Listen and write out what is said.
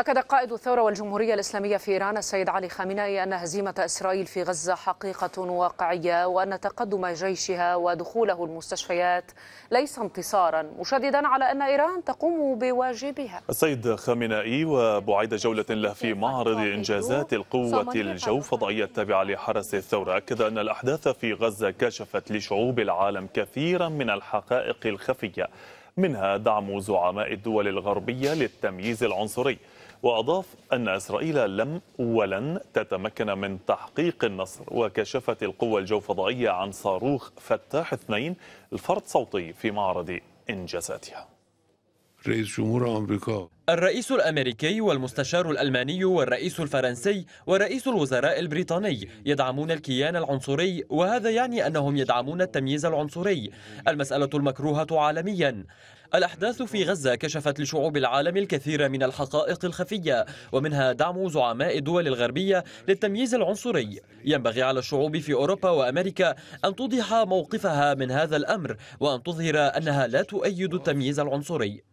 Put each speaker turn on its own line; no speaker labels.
أكد قائد الثورة والجمهورية الإسلامية في إيران السيد علي خامنائي أن هزيمة إسرائيل في غزة حقيقة واقعية وأن تقدم جيشها ودخوله المستشفيات ليس انتصارا مشددا على أن إيران تقوم بواجبها
السيد خامنائي وبعيد جولة له في معرض إنجازات القوة الجو فضائية التابعة لحرس الثورة أكد أن الأحداث في غزة كشفت لشعوب العالم كثيرا من الحقائق الخفية منها دعم زعماء الدول الغربية للتمييز العنصري وأضاف أن إسرائيل لم ولن تتمكن من تحقيق النصر وكشفت القوة الجوفضائية عن صاروخ فتاح اثنين الفرد صوتي في معرض إنجازاتها
رئيس جمهور أمريكا
الرئيس
الأمريكي والمستشار الألماني والرئيس الفرنسي ورئيس الوزراء البريطاني يدعمون الكيان العنصري وهذا يعني أنهم يدعمون التمييز العنصري المسألة المكروهة عالميا الأحداث في غزة كشفت لشعوب العالم الكثير من الحقائق الخفية ومنها دعم زعماء الدول الغربية للتمييز العنصري ينبغي على الشعوب في أوروبا وأمريكا أن توضح موقفها من هذا الأمر وأن تظهر أنها لا تؤيد التمييز العنصري